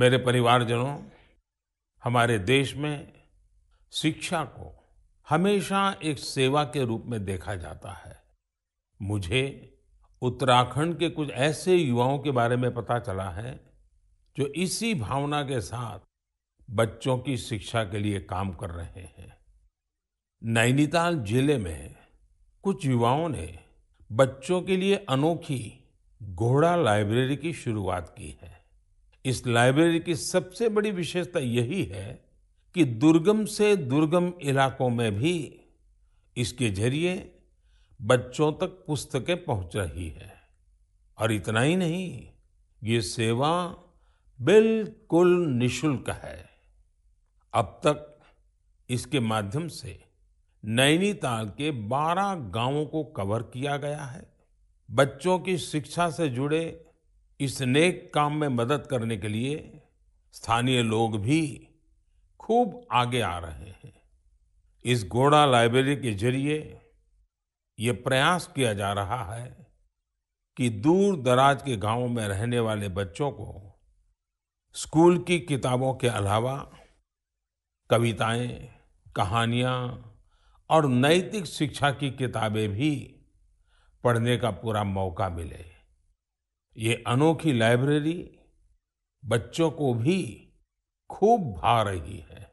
मेरे परिवारजनों हमारे देश में शिक्षा को हमेशा एक सेवा के रूप में देखा जाता है मुझे उत्तराखंड के कुछ ऐसे युवाओं के बारे में पता चला है जो इसी भावना के साथ बच्चों की शिक्षा के लिए काम कर रहे हैं नैनीताल जिले में कुछ युवाओं ने बच्चों के लिए अनोखी घोड़ा लाइब्रेरी की शुरुआत की है इस लाइब्रेरी की सबसे बड़ी विशेषता यही है कि दुर्गम से दुर्गम इलाकों में भी इसके जरिए बच्चों तक पुस्तकें पहुंच रही है और इतना ही नहीं ये सेवा बिल्कुल निशुल्क है अब तक इसके माध्यम से नैनीताल के 12 गांवों को कवर किया गया है बच्चों की शिक्षा से जुड़े इस नेक काम में मदद करने के लिए स्थानीय लोग भी खूब आगे आ रहे हैं इस घोड़ा लाइब्रेरी के जरिए ये प्रयास किया जा रहा है कि दूर दराज के गांवों में रहने वाले बच्चों को स्कूल की किताबों के अलावा कविताएं कहानियां और नैतिक शिक्षा की किताबें भी पढ़ने का पूरा मौका मिले ये अनोखी लाइब्रेरी बच्चों को भी खूब भा रही है